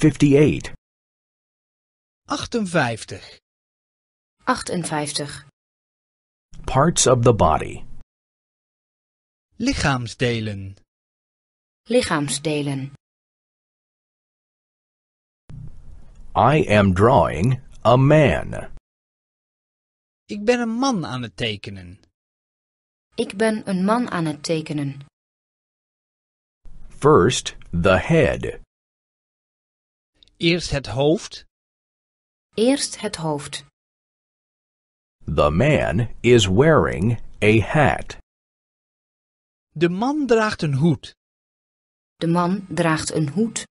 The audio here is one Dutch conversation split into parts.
58. 58. 58. Parts of the body. Lichaamsdelen. Lichaamsdelen. I am drawing a man. Ik ben een man aan het tekenen. Ik ben een man aan het tekenen. First, the head. Eerst het hoofd. Eerst het hoofd. The man is wearing a hat. De man draagt een hoed. De man draagt een hoed.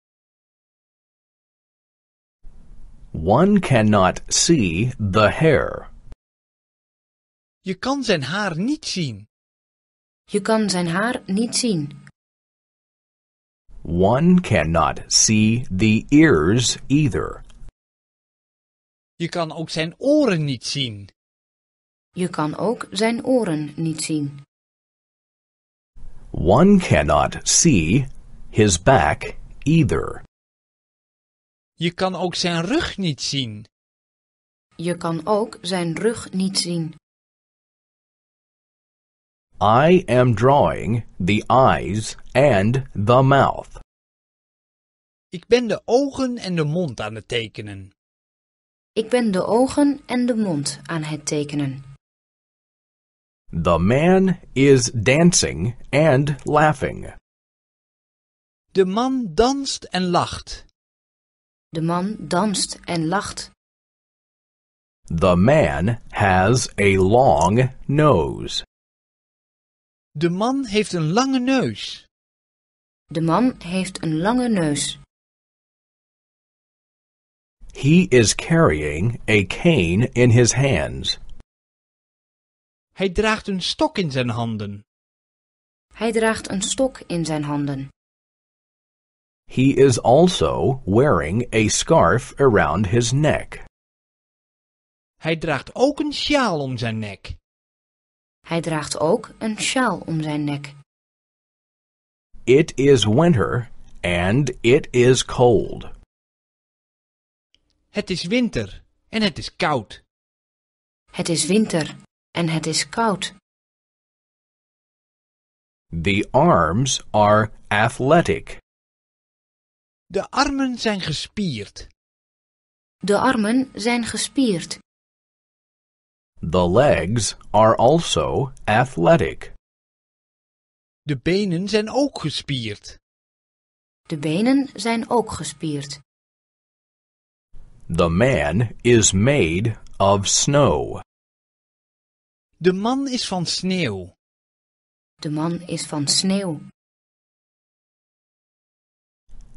One cannot see the hair. Je kan zijn haar niet zien. Je kan zijn haar niet zien. One cannot see the ears either. Je kan ook zijn oren niet zien. Je kan ook zijn oren niet zien. One cannot see his back either. Je kan ook zijn rug niet zien. Je kan ook zijn rug niet zien. I am drawing the eyes and the mouth. Ik ben de ogen en de mond aan het tekenen. Ik ben de ogen en de mond aan het tekenen. The man is dancing and laughing. De man danst en lacht. De man danst en lacht. The man has a long nose. De man heeft een lange neus. De man heeft een lange neus. He is carrying a cane in his hands. Hij draagt een stok in zijn handen. Hij draagt een stok in zijn handen. He is also wearing a scarf around his neck. Hij draagt ook een sjaal om zijn nek. Hij draagt ook een sjaal om zijn nek. It is winter and it is cold. Het is winter en het is koud. Het is winter en het is koud. The arms are athletic. De armen zijn gespierd. De armen zijn gespierd. The legs are also athletic. De benen zijn ook gespierd. De benen zijn ook gespierd. The man is made of snow. De man is van sneeuw. De man is van sneeuw.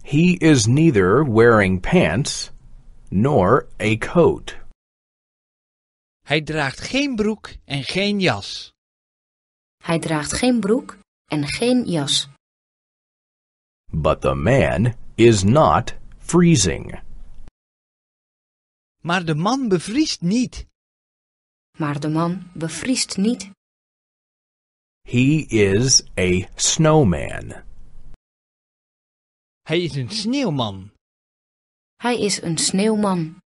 He is neither wearing pants nor a coat. Hij draagt geen broek en geen jas. Hij draagt geen broek en geen jas. But the man is not freezing. Maar de man bevriest niet. Maar de man bevriest niet. He is a snowman. Hij is een sneeuwman. Hij is een sneeuwman.